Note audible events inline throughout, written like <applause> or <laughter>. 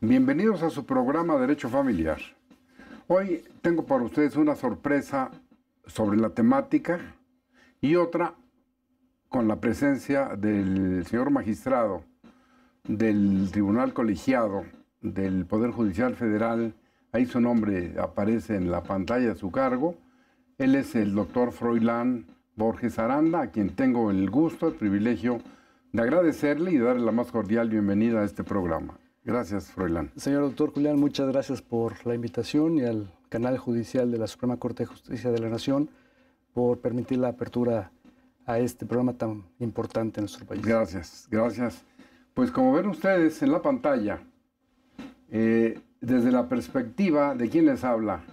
Bienvenidos a su programa Derecho Familiar. Hoy tengo para ustedes una sorpresa sobre la temática y otra con la presencia del señor magistrado del Tribunal Colegiado del Poder Judicial Federal, ahí su nombre aparece en la pantalla de su cargo, él es el doctor Froilán Borges Aranda, a quien tengo el gusto, el privilegio de agradecerle y darle la más cordial bienvenida a este programa. Gracias, Froilán. Señor doctor Julián, muchas gracias por la invitación y al canal judicial de la Suprema Corte de Justicia de la Nación por permitir la apertura a este programa tan importante en nuestro país. Gracias, gracias. Pues como ven ustedes en la pantalla, eh, desde la perspectiva de quien les habla,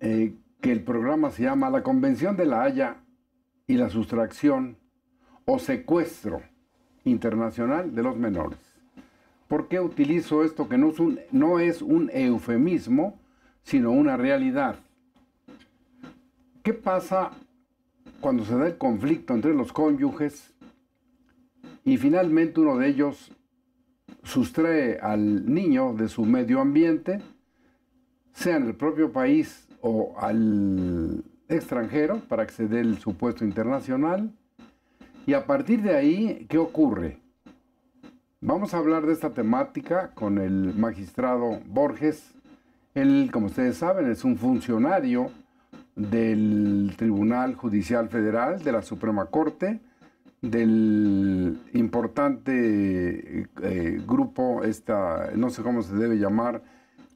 eh, que el programa se llama La Convención de la Haya y la Sustracción o Secuestro Internacional de los Menores. ¿Por qué utilizo esto que no no es un eufemismo, sino una realidad? ¿Qué pasa cuando se da el conflicto entre los cónyuges y finalmente uno de ellos sustrae al niño de su medio ambiente, sea en el propio país o al extranjero, para acceder el supuesto internacional. Y a partir de ahí, ¿qué ocurre? Vamos a hablar de esta temática con el magistrado Borges. Él, como ustedes saben, es un funcionario del Tribunal Judicial Federal, de la Suprema Corte, del importante eh, grupo, no sé cómo se debe llamar,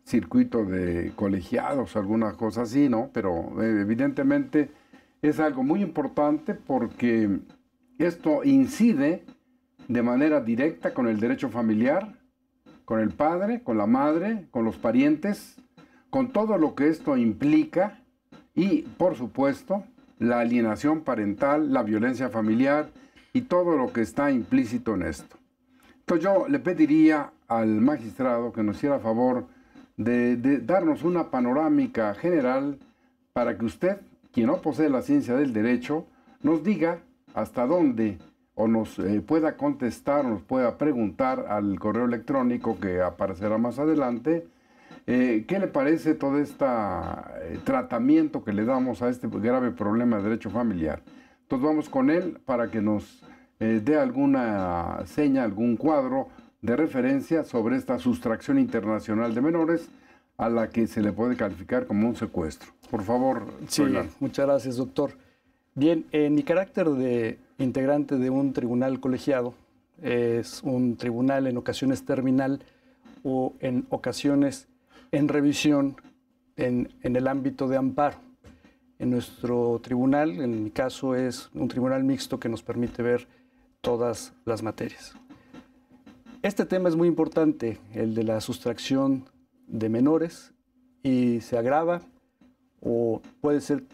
circuito de colegiados, alguna cosa así, ¿no? Pero eh, evidentemente es algo muy importante porque esto incide de manera directa con el derecho familiar, con el padre, con la madre, con los parientes, con todo lo que esto implica y, por supuesto, la alienación parental, la violencia familiar y todo lo que está implícito en esto. Entonces yo le pediría al magistrado que nos hiciera favor de, darnos una panorámica general para que usted, quien no posee la ciencia del derecho, nos diga hasta dónde o nos eh, pueda contestar, o nos pueda preguntar al correo electrónico que aparecerá más adelante, eh, ¿Qué le parece todo este eh, tratamiento que le damos a este grave problema de derecho familiar? Entonces vamos con él para que nos eh, dé alguna seña, algún cuadro de referencia sobre esta sustracción internacional de menores a la que se le puede calificar como un secuestro. Por favor. Sí, muchas gracias, doctor. Bien, en mi carácter de integrante de un tribunal colegiado, es un tribunal en ocasiones terminal o en ocasiones en revisión en, en el ámbito de amparo. En nuestro tribunal, en mi caso, es un tribunal mixto que nos permite ver todas las materias. Este tema es muy importante, el de la sustracción de menores, y se agrava o puede ser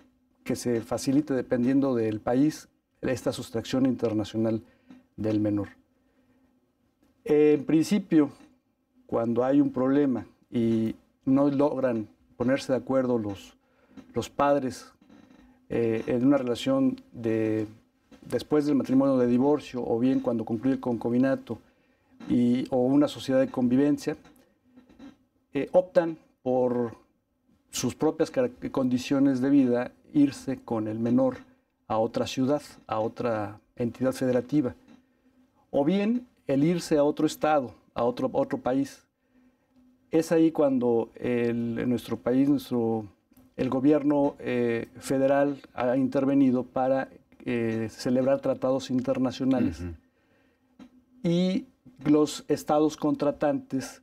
que se facilite, dependiendo del país, esta sustracción internacional del menor. En principio, cuando hay un problema y no logran ponerse de acuerdo los, los padres eh, en una relación de, después del matrimonio de divorcio o bien cuando concluye el concubinato y, o una sociedad de convivencia, eh, optan por sus propias condiciones de vida irse con el menor a otra ciudad, a otra entidad federativa, o bien el irse a otro estado, a otro, otro país, es ahí cuando nuestro país, el gobierno eh, federal ha intervenido para eh, celebrar tratados internacionales. Y los estados contratantes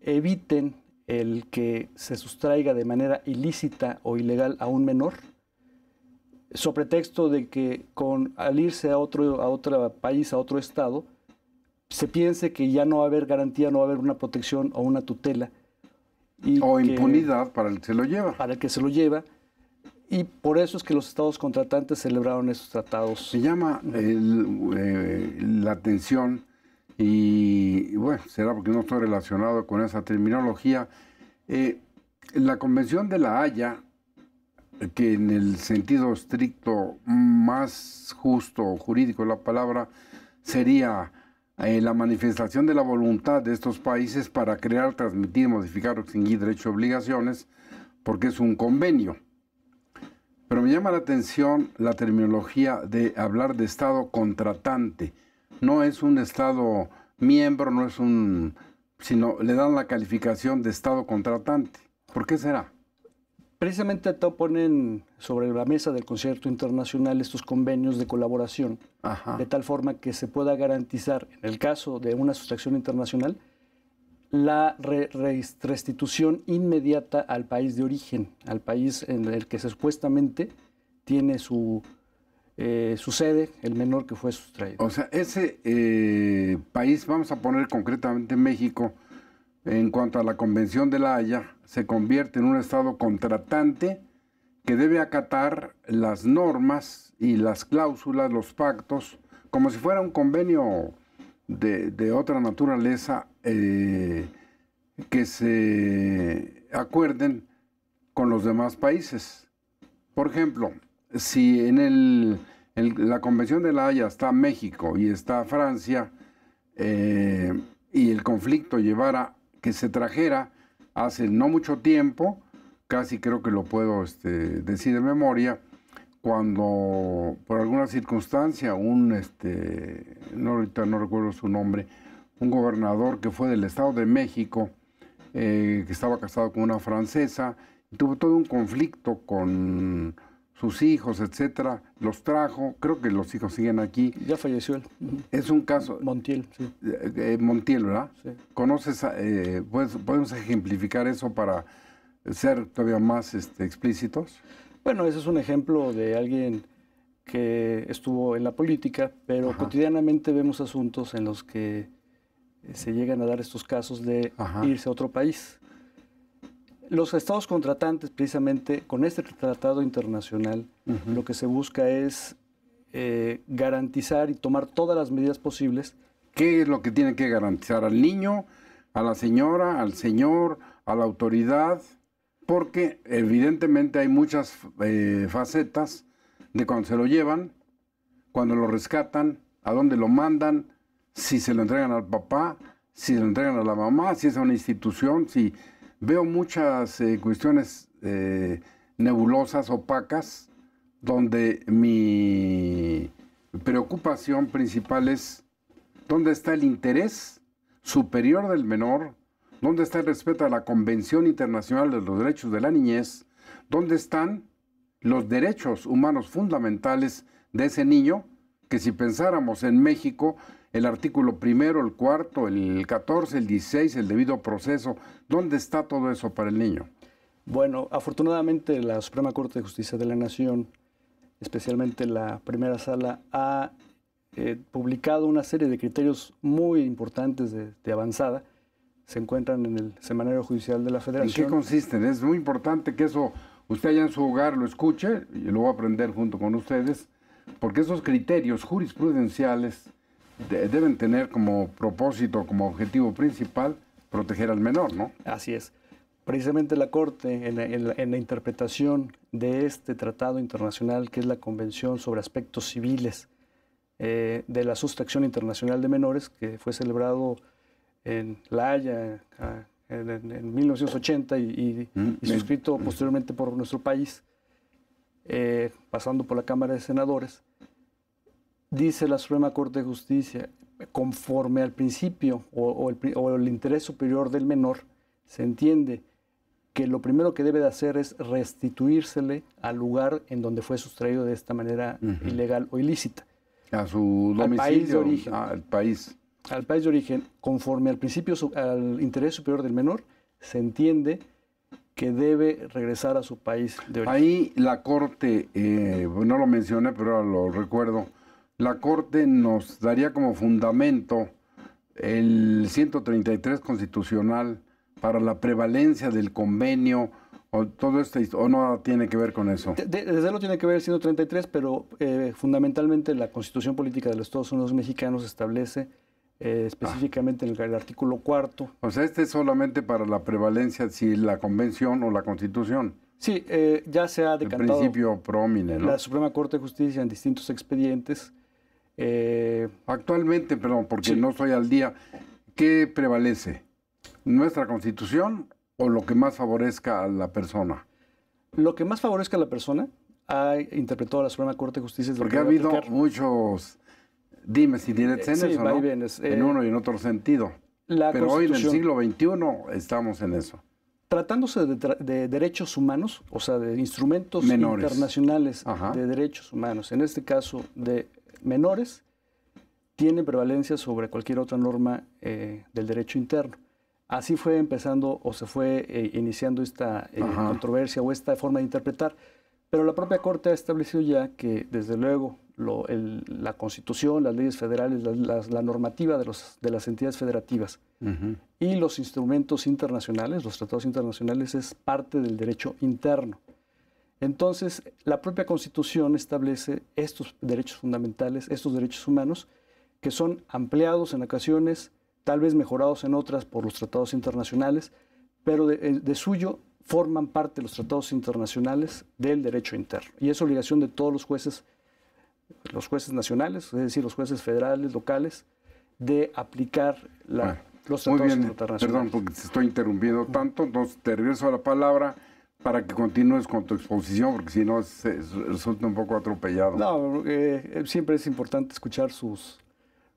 eviten el que se sustraiga de manera ilícita o ilegal a un menor, sobre pretexto de que con, al irse a otro, a otro país, a otro estado, se piense que ya no va a haber garantía, no va a haber una protección o una tutela. o impunidad para el que se lo lleva. Para el que se lo lleva. Y por eso es que los estados contratantes celebraron esos tratados. Se llama eh, la atención y bueno, será porque no estoy relacionado con esa terminología. Eh, la Convención de la Haya, que en el sentido estricto más justo jurídico de la palabra, sería eh, la manifestación de la voluntad de estos países para crear, transmitir, modificar o extinguir derechos y obligaciones, porque es un convenio. Pero me llama la atención la terminología de hablar de Estado contratante. No es un Estado miembro, no es un, sino le dan la calificación de Estado contratante. ¿Por qué será? precisamente te ponen sobre la mesa del concierto internacional estos convenios de colaboración, de tal forma que se pueda garantizar, en el caso de una sustracción internacional, la restitución inmediata al país de origen, al país en el que se, supuestamente tiene su, eh, el menor que fue sustraído. O sea, ese eh, país, vamos a poner concretamente México, en cuanto a la Convención de la Haya, se convierte en un Estado contratante que debe acatar las normas y las cláusulas, los pactos, como si fuera un convenio de, otra naturaleza eh, que se acuerden con los demás países. Por ejemplo, si en, la Convención de la Haya está México y está Francia, eh, y el conflicto llevara se trajera hace no mucho tiempo, casi creo que lo puedo este, decir de memoria, cuando por alguna circunstancia un, este, no, ahorita no recuerdo su nombre, un gobernador que fue del Estado de México, eh, que estaba casado con una francesa, tuvo todo un conflicto con sus hijos, etcétera, los trajo, creo que los hijos siguen aquí. Ya falleció él. Es un caso. Montiel, sí. Eh, eh, Montiel, ¿verdad? Sí. ¿Conoces, eh, pues, podemos ejemplificar eso para ser todavía más este, explícitos? Bueno, ese es un ejemplo de alguien que estuvo en la política, pero cotidianamente vemos asuntos en los que se llegan a dar estos casos de irse a otro país. Los estados contratantes, precisamente con este tratado internacional, lo que se busca es eh, garantizar y tomar todas las medidas posibles. ¿Qué es lo que tiene que garantizar al niño, a la señora, al señor, a la autoridad? Porque evidentemente hay muchas eh, facetas de cuando se lo llevan, cuando lo rescatan, a dónde lo mandan, si se lo entregan al papá, si se lo entregan a la mamá, si es a una institución, si veo muchas eh, cuestiones eh, nebulosas, opacas, donde mi preocupación principal es dónde está el interés superior del menor, dónde está el respeto a la Convención Internacional de los Derechos de la Niñez, dónde están los derechos humanos fundamentales de ese niño, que si pensáramos en México, el artículo primero, el cuarto, el 14, el 16, el debido proceso. ¿Dónde está todo eso para el niño? Bueno, afortunadamente la Suprema Corte de Justicia de la Nación, especialmente la primera sala, ha eh, publicado una serie de criterios muy importantes de, avanzada se encuentran en el Semanario Judicial de la Federación. ¿En qué consisten? Es muy importante que eso usted allá en su hogar lo escuche, y lo va a aprender junto con ustedes, porque esos criterios jurisprudenciales deben tener como propósito, como objetivo principal, proteger al menor, ¿no? Así es. Precisamente la Corte, en la, interpretación de este tratado internacional, que es la Convención sobre Aspectos Civiles eh, de la Sustracción Internacional de Menores, que fue celebrado en La Haya ah, en, 1980 mm, y, suscrito mm, mm. posteriormente por nuestro país, eh, pasando por la Cámara de Senadores, dice la Suprema Corte de Justicia, conforme al principio o, el, interés superior del menor, se entiende que lo primero que debe de hacer es restituírsele al lugar en donde fue sustraído de esta manera ilegal o ilícita. A su domicilio. Al país de origen. al país. de origen, conforme al principio, al interés superior del menor, se entiende que debe regresar a su país de origen. Ahí la Corte, eh, no lo mencioné, pero lo recuerdo, la Corte nos daría como fundamento el 133 constitucional para la prevalencia del convenio o todo esto, o no tiene que ver con eso. desde luego tiene que ver el 133, pero eh, fundamentalmente la Constitución Política de los Estados Unidos Mexicanos establece eh, específicamente en el, artículo cuarto. O sea, este es solamente para la prevalencia si la Convención o la Constitución. Sí, eh, ya se ha decantado. En principio promine, ¿no? La Suprema Corte de Justicia en distintos expedientes eh, actualmente, perdón, porque no estoy al día, ¿qué prevalece? ¿Nuestra constitución o lo que más favorezca a la persona? Lo que más favorezca a la persona ha interpretado la Suprema Corte de Justicia. Porque ha habido muchos Dime si tienes en eh, eso, eh. en uno y en otro sentido. Pero hoy en el siglo XXI estamos en eso. Tratándose de, derechos humanos, o sea, de instrumentos internacionales de derechos humanos, en este caso de menores, tiene prevalencia sobre cualquier otra norma eh, del derecho interno. Así fue empezando o se fue eh, iniciando esta eh, controversia o esta forma de interpretar, pero la propia Corte ha establecido ya que, desde luego, la Constitución, las leyes federales, la, normativa de, las entidades federativas y los instrumentos internacionales, los tratados internacionales, es parte del derecho interno. Entonces, la propia Constitución establece estos derechos fundamentales, estos derechos humanos, que son ampliados en ocasiones, tal vez mejorados en otras por los tratados internacionales, pero de, eh, suyo forman parte de los tratados internacionales del derecho interno. Y es obligación de todos los jueces, los jueces nacionales, es decir, los jueces federales, locales, de aplicar los tratados eh, internacionales. Perdón, porque estoy interrumpiendo tanto, entonces te regreso a la palabra para que continúes con tu exposición, porque si no resulta un poco atropellado. No, eh, siempre es importante escuchar sus,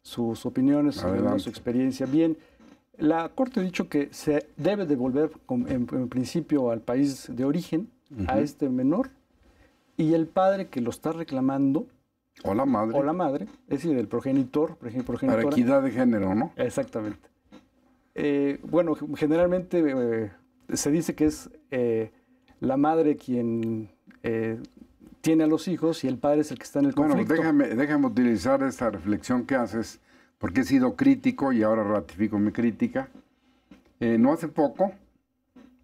sus opiniones, su experiencia. Bien, la Corte ha dicho que se debe devolver en, principio al país de origen a este menor y el padre que lo está reclamando. O la madre. O la madre, es decir, el progenitor, progenitora. Para equidad de género, ¿no? Exactamente. Eh, bueno, generalmente eh, se dice que es la madre quien eh, tiene a los hijos y el padre es el que está en el conflicto. Bueno, déjame, utilizar esta reflexión que haces, porque he sido crítico y ahora ratifico mi crítica. Eh, no hace poco,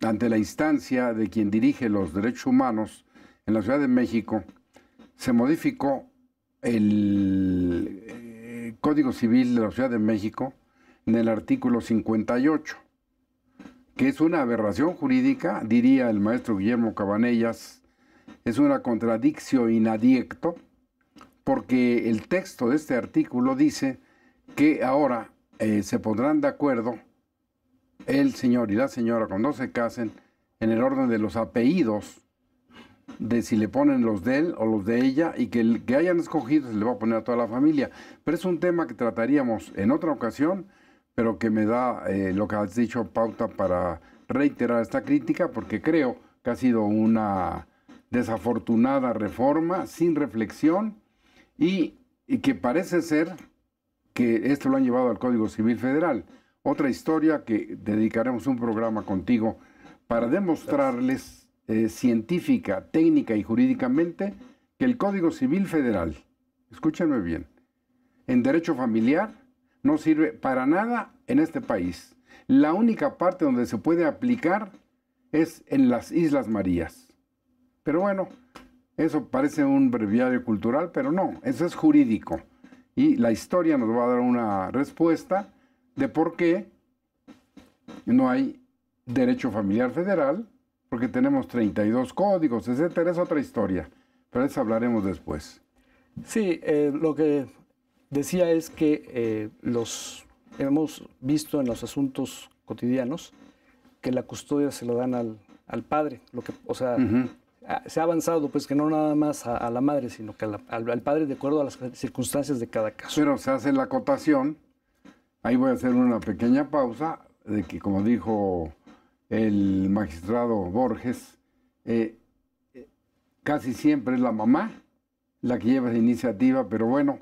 ante la instancia de quien dirige los derechos humanos en la Ciudad de México, se modificó el eh, Código Civil de la Ciudad de México en el artículo 58 que es una aberración jurídica, diría el maestro Guillermo Cabanellas, es una contradicción inadiecto, porque el texto de este artículo dice que ahora eh, se pondrán de acuerdo el señor y la señora cuando se casen en el orden de los apellidos, de si le ponen los de él o los de ella, y que el que hayan escogido se le va a poner a toda la familia. Pero es un tema que trataríamos en otra ocasión pero que me da eh, lo que has dicho, pauta para reiterar esta crítica, porque creo que ha sido una desafortunada reforma sin reflexión y, que parece ser que esto lo han llevado al Código Civil Federal. Otra historia que dedicaremos un programa contigo para demostrarles eh, científica, técnica y jurídicamente que el Código Civil Federal, escúchenme bien, en derecho familiar, no sirve para nada en este país. La única parte donde se puede aplicar es en las Islas Marías. Pero bueno, eso parece un breviario cultural, pero no, eso es jurídico. Y la historia nos va a dar una respuesta de por qué no hay derecho familiar federal, porque tenemos 32 códigos, etcétera, es otra historia. Pero eso hablaremos después. Sí, eh, lo que decía es que eh, los hemos visto en los asuntos cotidianos que la custodia se la dan al, padre, lo que, o sea, se ha avanzado, pues que no nada más a, la madre, sino que al, padre de acuerdo a las circunstancias de cada caso. Pero se hace la acotación, ahí voy a hacer una pequeña pausa, de que como dijo el magistrado Borges, eh, eh, casi siempre es la mamá la que lleva la iniciativa, pero bueno,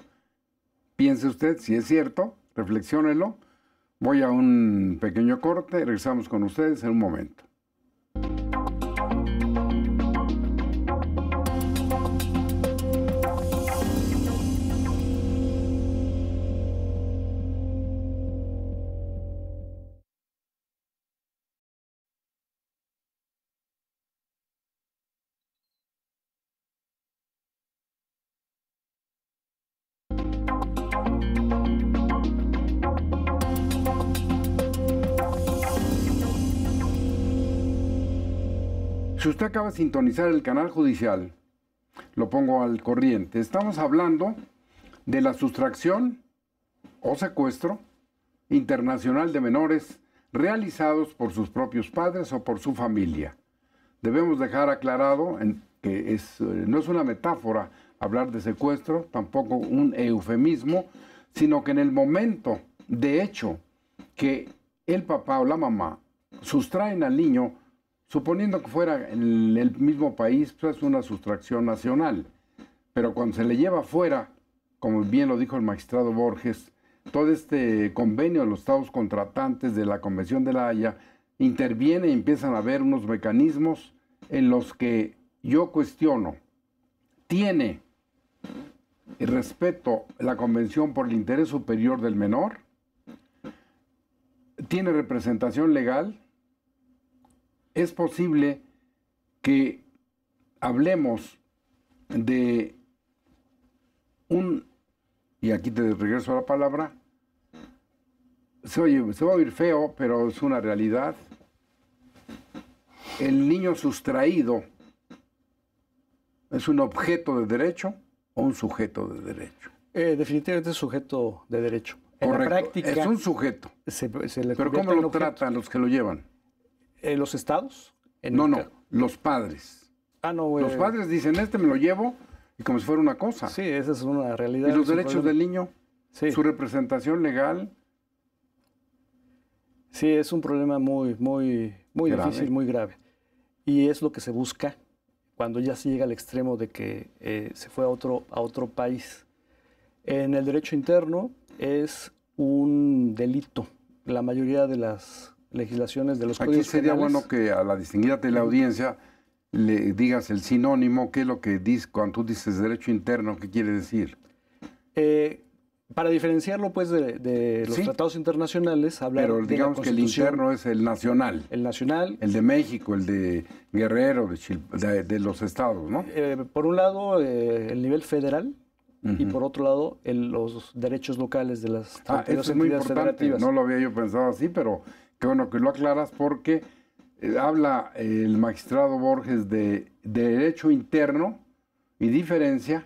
Piense usted si es cierto, reflexiónelo. Voy a un pequeño corte, regresamos con ustedes en un momento. Si usted acaba de sintonizar el canal judicial, lo pongo al corriente. Estamos hablando de la sustracción o secuestro internacional de menores realizados por sus propios padres o por su familia. Debemos dejar aclarado que eh, no es una metáfora hablar de secuestro, tampoco un eufemismo, sino que en el momento de hecho que el papá o la mamá sustraen al niño Suponiendo que fuera el, el mismo país, pues es una sustracción nacional. Pero cuando se le lleva fuera, como bien lo dijo el magistrado Borges, todo este convenio de los estados contratantes de la Convención de la Haya interviene y empiezan a haber unos mecanismos en los que yo cuestiono, ¿tiene respeto la Convención por el interés superior del menor? ¿Tiene representación legal? es posible que hablemos de un, y aquí te regreso a la palabra, se, se va a oír feo, pero es una realidad, el niño sustraído es un objeto de derecho o un sujeto de derecho. Eh, definitivamente es sujeto de derecho. En práctica, es un sujeto. pero ¿cómo lo tratan los que lo llevan? Eh, los estados? no, no, los padres. Ah, no, Los padres dicen, este me lo llevo y como si fuera una cosa. Sí, esa es una realidad. ¿Y los derechos del niño? ¿Su representación legal? Sí, es un problema muy, muy, muy difícil, muy grave. Y es lo que se busca cuando ya se llega al extremo de que eh, se fue a otro, a otro país. En el derecho interno es un delito. La mayoría de las legislaciones de los Aquí sería bueno que a la distinguida teleaudiencia le digas el sinónimo, qué es lo que dices cuando tú dices derecho interno, qué quiere decir. Eh, para diferenciarlo pues de, los tratados internacionales, hablar Pero digamos que el interno es el nacional. El nacional. El de México, el de Guerrero, de, los estados, ¿no? Eh, por un lado, eh, el nivel federal, y por otro lado los derechos locales de las ah, eso es muy No lo había yo pensado así, pero Qué bueno que lo aclaras porque eh, habla el magistrado Borges de, derecho interno y diferencia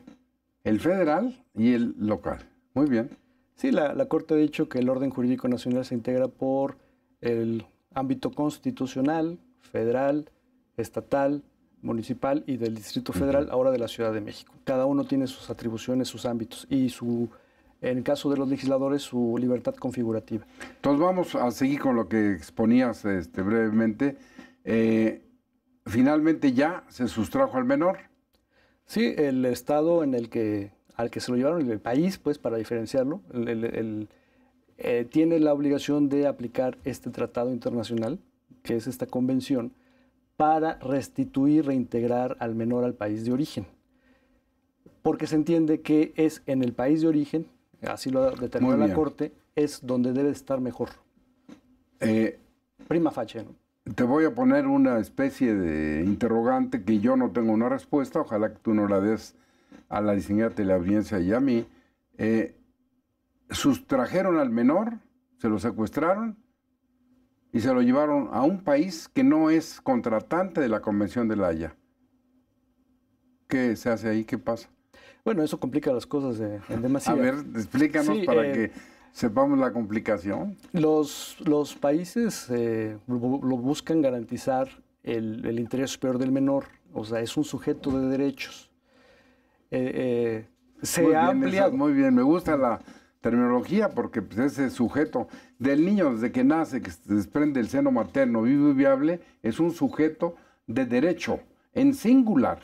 el federal y el local. Muy bien. Sí, la, Corte ha dicho que el orden jurídico nacional se integra por el ámbito constitucional, federal, estatal, municipal y del Distrito Federal, ahora de la Ciudad de México. Cada uno tiene sus atribuciones, sus ámbitos y su en caso de los legisladores, su libertad configurativa. Entonces vamos a seguir con lo que exponías este, brevemente. Eh, finalmente ya se sustrajo al menor. Sí, el estado en el que al que se lo llevaron, el país, pues, para diferenciarlo, eh, tiene la obligación de aplicar este tratado internacional, que es esta convención, para restituir, reintegrar al menor al país de origen porque se entiende que es en el país de origen así lo determinó la Corte, es donde debe estar mejor. Eh, Prima facie. Te voy a poner una especie de interrogante que yo no tengo una respuesta, ojalá que tú no la des a la la teleaudiencia y a mí. Eh, sustrajeron al menor, se lo secuestraron y se lo llevaron a un país que no es contratante de la Convención de la Haya. ¿Qué se hace ahí? ¿Qué pasa? Bueno, eso complica las cosas de, en A ver, explícanos para eh, que sepamos la complicación. Los, los países eh, lo, buscan garantizar el, interés superior del menor, o sea, es un sujeto de derechos. Eh, se muy Bien, muy bien, me gusta la terminología porque pues, ese sujeto del niño desde que nace, que se desprende el seno materno, vive y viable, es un sujeto de derecho en singular.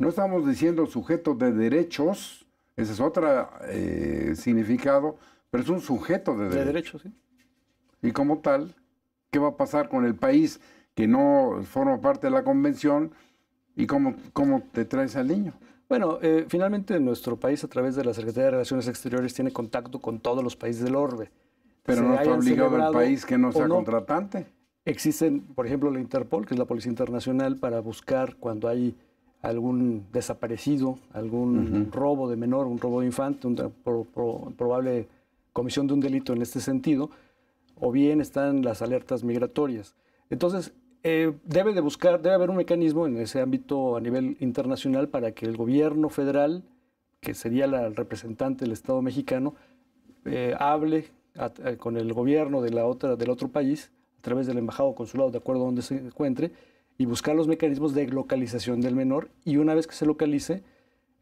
No estamos diciendo sujeto de derechos, ese es otro eh, significado, pero es un sujeto de, de derechos. ¿sí? Y como tal, ¿qué va a pasar con el país que no forma parte de la convención y cómo, te traes al niño? Bueno, eh, finalmente nuestro país a través de la Secretaría de Relaciones Exteriores tiene contacto con todos los países del orbe. Pero no está obligado el país que no sea contratante. Existen, por ejemplo, la Interpol, que es la Policía Internacional, para buscar cuando hay algún desaparecido, algún robo de menor, un robo de infante, una probable comisión de un delito en este sentido, o bien están las alertas migratorias. Entonces, eh, debe de buscar, debe haber un mecanismo en ese ámbito a nivel internacional para que el gobierno federal, que sería la representante del Estado mexicano, eh, hable eh, con el gobierno de la otra, del otro país a través del embajado consulado, de acuerdo a donde se encuentre, y buscar los mecanismos de localización del menor y una vez que se localice,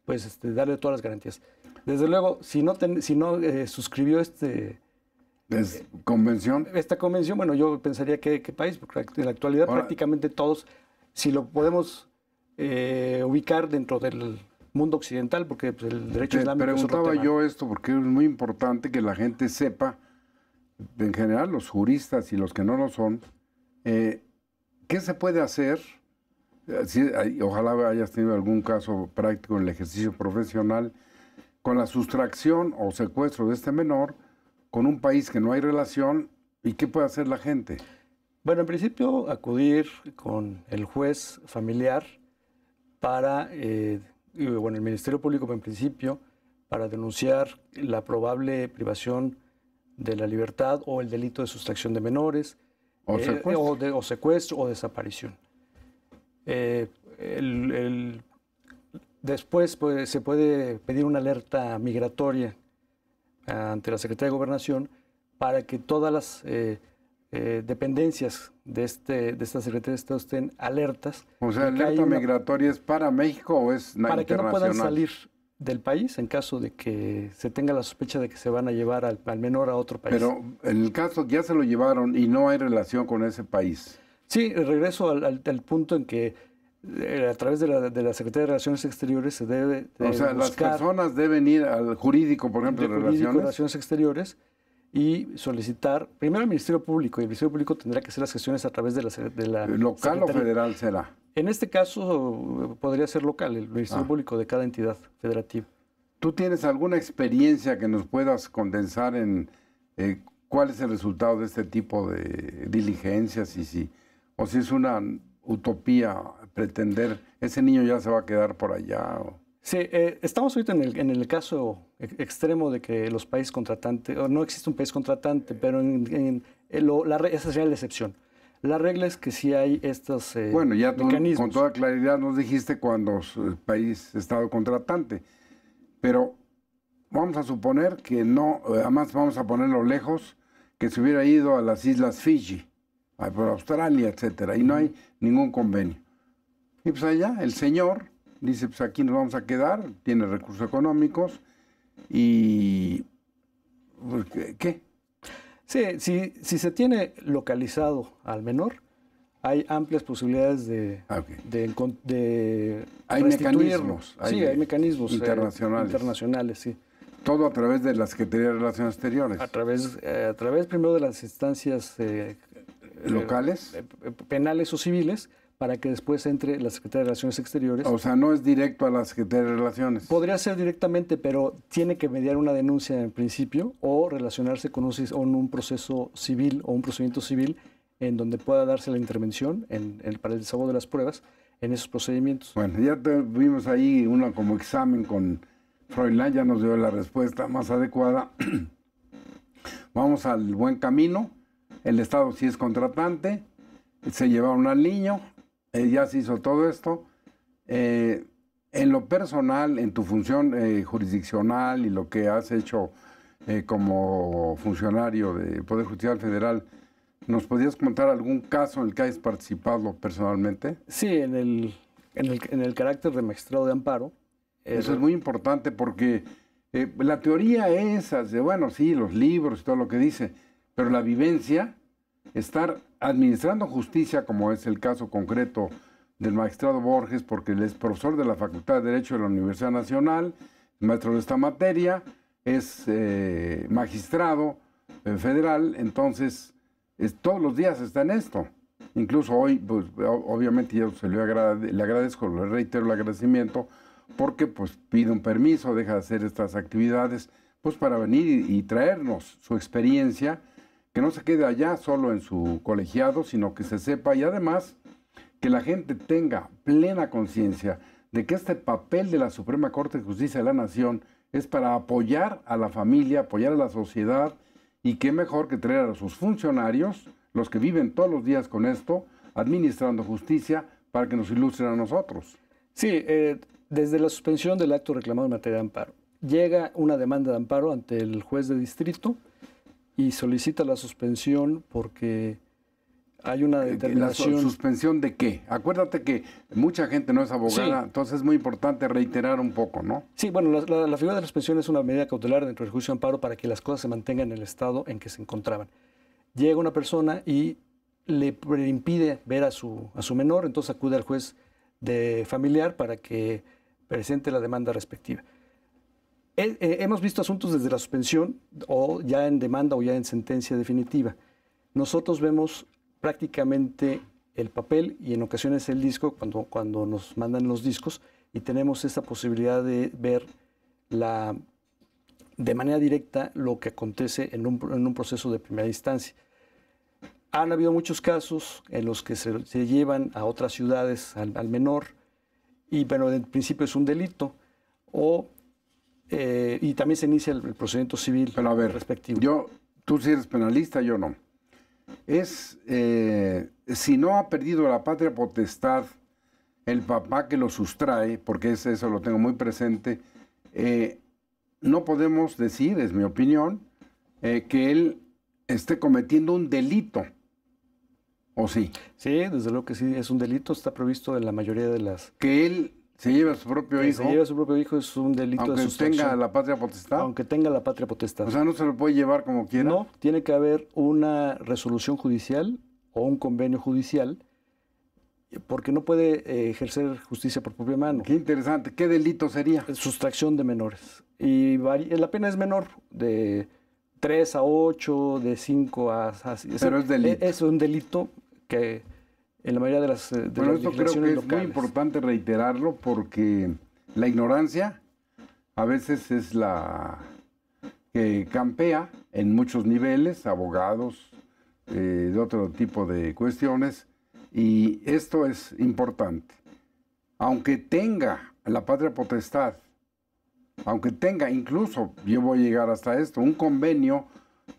pues este, darle todas las garantías. Desde luego, si no, si no eh, suscribió este... convención? Esta convención, bueno, yo pensaría que, qué país, porque en la actualidad prácticamente todos, si lo podemos eh, ubicar dentro del mundo occidental, porque pues, el derecho te preguntaba yo esto porque es muy importante que la gente sepa, en general los juristas y los que no lo son, eh, ¿Qué se puede hacer? Eh, ojalá hayas tenido algún caso práctico en el ejercicio profesional con la sustracción o secuestro de este menor con un país que no hay relación y qué puede hacer la gente. Bueno, en principio acudir con el juez familiar para, eh, bueno, el Ministerio Público en principio, para denunciar la probable privación de la libertad o el delito de sustracción de menores, eh, o secuestro. o, desaparición. Eh, después pues, se puede pedir una alerta migratoria eh, ante la Secretaría de Gobernación para que todas las dependencias de, este, esta Secretaría de Estado estén alertas. O sea, alerta migratoria es para México o es Para que no puedan salir del país en caso de que se tenga la sospecha de que se van a llevar al, menor a otro país. Pero en el caso ya se lo llevaron y no hay relación con ese país. Sí, regreso al, punto en que eh, a través de la, de Secretaría de Relaciones Exteriores se debe... De o sea, las personas deben ir al jurídico, por ejemplo, de, relaciones. Exteriores y solicitar, primero al Ministerio Público, y el Ministerio Público tendrá que hacer las gestiones a través de la... ¿Local o federal será? En este caso podría ser local, el Ministerio Público ah. de cada entidad federativa. ¿Tú tienes alguna experiencia que nos puedas condensar en eh, cuál es el resultado de este tipo de diligencias y si, o si es una utopía pretender ese niño ya se va a quedar por allá? Sí, eh, estamos ahorita en el, caso extremo de que los países contratantes, o no existe un país contratante, pero en, la, esa sería la excepción. La regla es que si hay estos eh, bueno, ya con toda claridad nos dijiste cuando el eh, país estado contratante, pero vamos a suponer que no, eh, además vamos a ponerlo lejos, que se hubiera ido a las islas Fiji, a por Australia, etcétera, y no hay ningún convenio. Y pues allá el señor dice, pues aquí nos vamos a quedar, tiene recursos económicos y pues, ¿qué? Sí, si, si se tiene localizado al menor, hay amplias posibilidades de, ah, de, hay mecanismos, sí, hay mecanismos eh, internacionales. internacionales, sí. Todo a través de la Secretaría de Relaciones Exteriores. A través, eh, a través primero de las instancias eh, locales, penales o civiles, para que después entre la Secretaría de Relaciones Exteriores. O sea, no es directo a la Secretaría de Relaciones. Podría ser directamente, pero tiene que mediar una denuncia en principio o relacionarse con un, proceso civil o un procedimiento civil en donde pueda darse la intervención para el desarrollo de las pruebas en esos procedimientos. Bueno, ya tuvimos ahí una como examen con Freudland, ya nos dio la respuesta más adecuada. <clears throat> Vamos al buen camino. El Estado sí es contratante, se llevaron al niño, ya se hizo todo esto. Eh, en lo personal, en tu función eh, jurisdiccional y lo que has hecho eh, como funcionario de Poder Judicial Federal, ¿nos podías contar algún caso en el que hayas participado personalmente? Sí, en el, en el, en el carácter de magistrado de amparo. Eso es muy importante porque la teoría es, bueno, sí, los libros y todo lo que dice, pero la vivencia, estar administrando justicia, como es el caso concreto del magistrado Borges, porque él es profesor de la Facultad de Derecho de la Universidad Nacional, maestro de esta materia, es eh, magistrado eh, federal, entonces todos los días está en esto. Incluso hoy, pues, obviamente yo le, agradezco, le reitero el agradecimiento, porque pues pide un permiso, deja de hacer estas actividades, pues para venir y traernos su experiencia que no se quede allá solo en su colegiado, sino que se sepa y además que la gente tenga plena conciencia de que este papel de la Suprema Corte de Justicia de la Nación es para apoyar a la familia, apoyar a la sociedad y qué mejor que traer a sus funcionarios, los que viven todos los días con esto, administrando justicia para que nos ilustren a nosotros. Sí, eh, desde la suspensión del acto reclamado en materia de amparo, llega una demanda de amparo ante el juez de distrito y solicita la suspensión porque hay una eh, determinación. suspensión de qué? Acuérdate que mucha gente no es abogada, entonces es muy importante reiterar un poco, ¿no? Sí, bueno, la, figura de la suspensión es una medida cautelar dentro del juicio de amparo para que las cosas se mantengan en el estado en que se encontraban. Llega una persona y le impide ver a su, a su menor, entonces acude al juez de familiar para que presente la demanda respectiva. Eh, hemos visto asuntos desde la suspensión o ya en demanda o ya en sentencia definitiva. Nosotros vemos prácticamente el papel y en ocasiones el disco cuando, cuando nos mandan los discos y tenemos esta posibilidad de ver la, de manera directa lo que acontece en un, proceso de primera instancia. Han habido muchos casos en los que se, llevan a otras ciudades al, al menor y, bueno, en principio es un delito. O eh, y también se inicia el, procedimiento civil Pero a ver, respectivo. Yo, tú si eres penalista, yo no. Es, eh, si no ha perdido la patria potestad el papá que lo sustrae, porque eso lo tengo muy presente, eh, no podemos decir, es mi opinión, que él esté cometiendo un delito. ¿O sí? Sí, desde luego que sí, es un delito, está previsto en la mayoría de las... Que él se lleva a su propio hijo. Se lleva a su propio hijo es un delito aunque tenga la patria potestad. Aunque tenga la patria potestad. O sea, no se lo puede llevar como quiera. No, tiene que haber una resolución judicial o un convenio judicial porque no puede eh, ejercer justicia por propia mano. Qué interesante. ¿Qué delito sería? Sustracción de menores. Y la pena es menor, de 3 a 8, de 5 a... Pero es delito. es un delito que en la mayoría de las... Eh, de bueno, esto creo que es muy importante reiterarlo porque la ignorancia a veces es la que campea en muchos niveles, abogados, eh, de otro tipo de cuestiones, y esto es importante. Aunque tenga la patria potestad, aunque tenga incluso, yo voy a llegar hasta esto, un convenio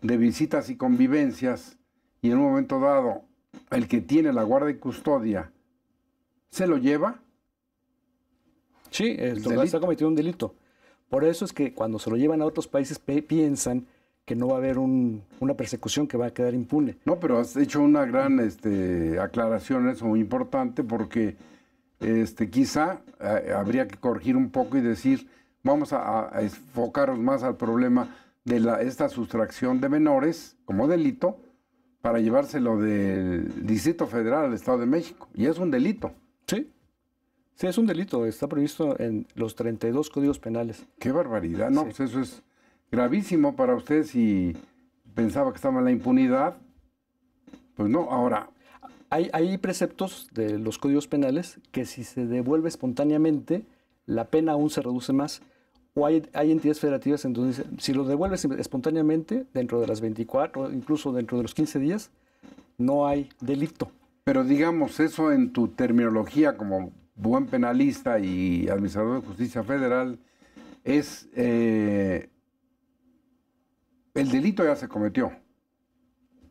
de visitas y convivencias, y en un momento dado el que tiene la guarda y custodia, se lo lleva. Sí, el terrorista está cometido un delito. Por eso es que cuando se lo llevan a otros países piensan que no va a haber una persecución que va a quedar impune. No, pero has hecho una gran este, aclaración, eso muy importante, porque este, quizá eh, habría que corregir un poco y decir, vamos a, enfocarnos más al problema de la, esta sustracción de menores como delito, para llevárselo del Distrito Federal al Estado de México. Y es un delito. Sí. Sí, es un delito. Está previsto en los 32 códigos penales. Qué barbaridad. No, pues eso es gravísimo para usted si pensaba que estaba en la impunidad. Pues no, ahora. Hay, hay preceptos de los códigos penales que si se devuelve espontáneamente, la pena aún se reduce más o hay, entidades federativas en donde si lo devuelves espontáneamente dentro de las 24, incluso dentro de los 15 días, no hay delito. Pero digamos eso en tu terminología como buen penalista y administrador de justicia federal, es eh, el delito ya se cometió.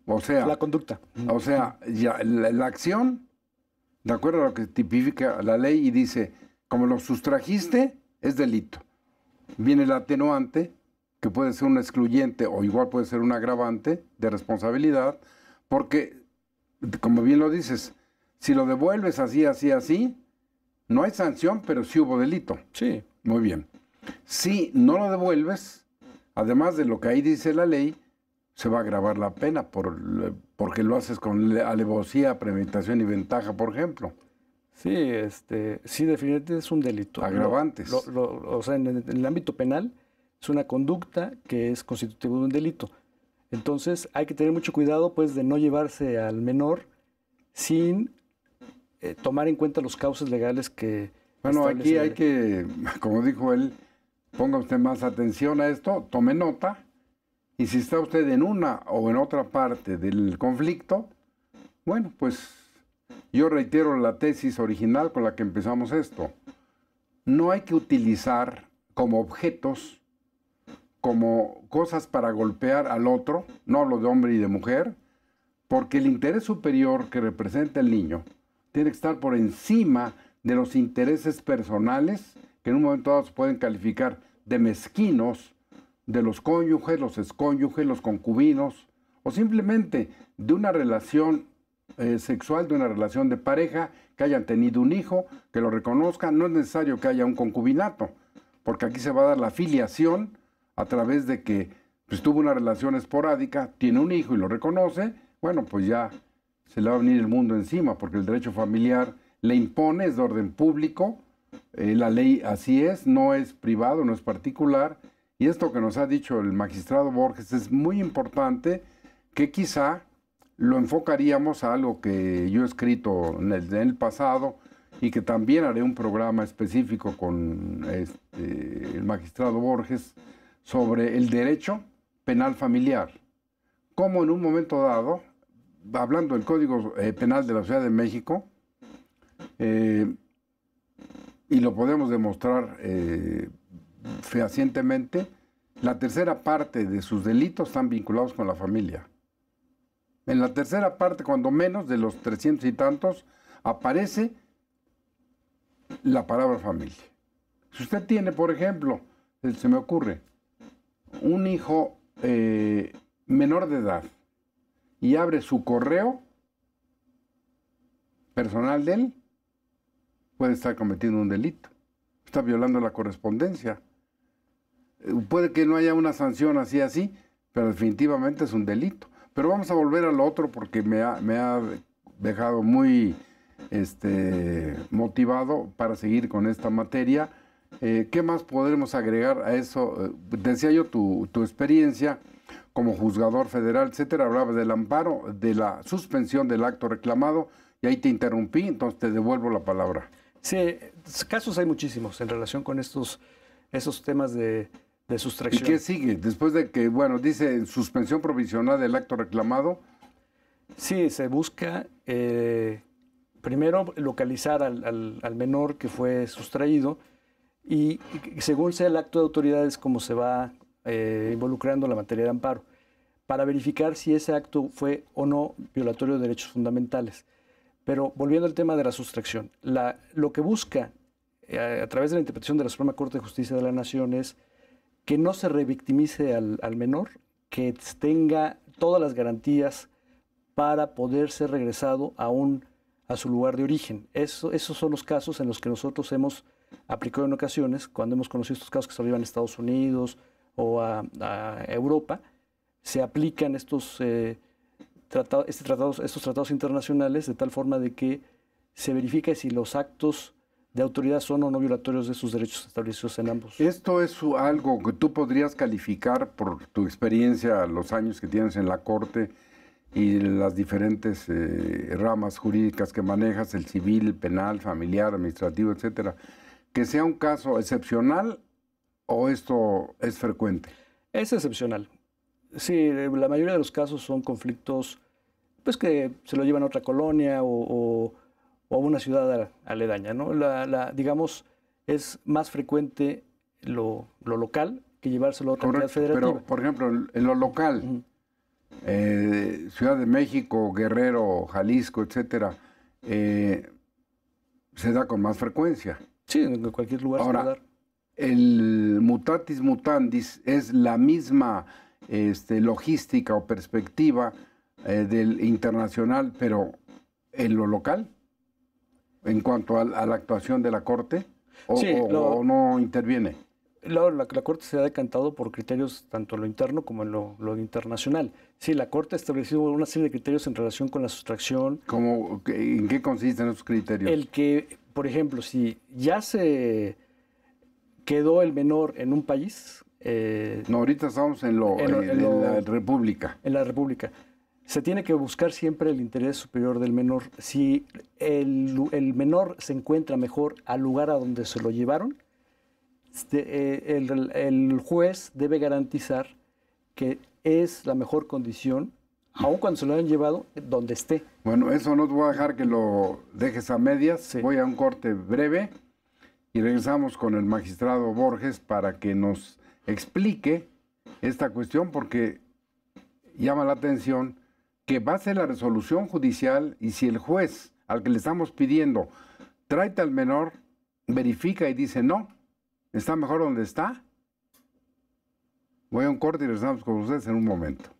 O sea... La conducta. O sea, ya, la acción, de acuerdo a lo que tipifica la ley y dice, como lo sustrajiste, es delito viene el atenuante, que puede ser un excluyente o igual puede ser un agravante de responsabilidad, porque, como bien lo dices, si lo devuelves así, así, así, no hay sanción, pero sí hubo delito. Sí. Muy bien. Si no lo devuelves, además de lo que ahí dice la ley, se va a agravar la pena por, porque lo haces con alevosía, premeditación y ventaja, por ejemplo. Sí, este, sí, definitivamente es un delito. Agravantes. o sea, en el, ámbito penal es una conducta que es constitutiva de un delito. Entonces hay que tener mucho cuidado pues de no llevarse al menor sin eh, tomar en cuenta los causas legales que... Bueno, aquí hay que, como dijo él, ponga usted más atención a esto, tome nota y si está usted en una o en otra parte del conflicto, bueno, pues yo reitero la tesis original con la que empezamos esto. No hay que utilizar como objetos, como cosas para golpear al otro, no hablo de hombre y de mujer, porque el interés superior que representa el niño tiene que estar por encima de los intereses personales que en un momento dado se pueden calificar de mezquinos, de los cónyuges, los excónyuges, los concubinos, o simplemente de una relación eh, sexual de una relación de pareja, que hayan tenido un hijo, que lo reconozcan. No es necesario que haya un concubinato, porque aquí se va a dar la filiación a través de que pues, tuvo una relación esporádica, tiene un hijo y lo reconoce. Bueno, pues ya se le va a venir el mundo encima, porque el derecho familiar le impone, es de orden público, eh, la ley así es, no es privado, no es particular. Y esto que nos ha dicho el magistrado Borges es muy importante, que quizá lo enfocaríamos a algo que yo he escrito en el, pasado y que también haré un programa específico con este, el magistrado Borges sobre el derecho penal familiar. como en un momento dado, hablando del Código eh, Penal de la Ciudad de México, eh, y lo podemos demostrar eh, fehacientemente, la tercera parte de sus delitos están vinculados con la familia. En la tercera parte, cuando menos, de los trescientos y tantos, aparece la palabra familia. Si usted tiene, por ejemplo, eh, se me ocurre, un hijo eh, menor de edad y abre su correo personal de él, puede estar cometiendo un delito. Está violando la correspondencia. Eh, puede que no haya una sanción así, así, pero definitivamente es un delito. Pero vamos a volver al otro porque me ha, dejado muy este, motivado para seguir con esta materia. Eh, ¿Qué más podremos agregar a eso? Eh, decía yo tu, experiencia como juzgador federal, etcétera, hablaba del amparo, de la suspensión del acto reclamado, y ahí te interrumpí, entonces te devuelvo la palabra. Sí, casos hay muchísimos en relación con estos, esos temas de ¿Y qué sigue? Después de que, bueno, dice suspensión provisional del acto reclamado. Sí, se busca eh, primero localizar al, menor que fue sustraído y, según sea el acto de autoridades como se va eh, involucrando la materia de amparo, para verificar si ese acto fue o no violatorio de derechos fundamentales. Pero volviendo al tema de la sustracción, lo que busca eh, a través de la interpretación de la Suprema Corte de Justicia de la Nación es que no se revictimice al, menor, que tenga todas las garantías para poder ser regresado a, a su lugar de origen. esos son los casos en los que nosotros hemos aplicado en ocasiones, cuando hemos conocido estos casos que se arriban a Estados Unidos o a, Europa, se aplican estos, eh, este tratados, estos tratados internacionales de tal forma de que se verifica si los actos de autoridad son o no violatorios de sus derechos establecidos en ambos. Esto es algo que tú podrías calificar por tu experiencia, los años que tienes en la Corte y las diferentes eh, ramas jurídicas que manejas, el civil, penal, familiar, administrativo, etcétera, que sea un caso excepcional o esto es frecuente. Es excepcional. Sí, la mayoría de los casos son conflictos pues que se lo llevan a otra colonia o o a una ciudad aledaña. ¿no? La, digamos, es más frecuente lo, lo, local que llevárselo a otra federativa. Pero, por ejemplo, en lo local, eh, Ciudad de México, Guerrero, Jalisco, etcétera, eh, se da con más frecuencia. Sí, en cualquier lugar se dar. El mutatis mutandis es la misma este, logística o perspectiva eh, del internacional, pero en lo local en cuanto a, la actuación de la Corte o, no interviene? la, Corte se ha decantado por criterios tanto en lo interno como en lo, internacional. Sí, la Corte ha establecido una serie de criterios en relación con la sustracción. ¿Cómo, ¿En qué consisten esos criterios? El que, por ejemplo, si ya se quedó el menor en un país... Eh, no, ahorita estamos en, lo, en la República. En la República se tiene que buscar siempre el interés superior del menor. Si el, menor se encuentra mejor al lugar a donde se lo llevaron, este, eh, el, juez debe garantizar que es la mejor condición, aun cuando se lo hayan llevado, donde esté. Bueno, eso no te voy a dejar que lo dejes a medias. Voy a un corte breve y regresamos con el magistrado Borges para que nos explique esta cuestión porque llama la atención que va la resolución judicial y si el juez al que le estamos pidiendo tráete al menor, verifica y dice no, está mejor donde está, voy a un corte y regresamos con ustedes en un momento.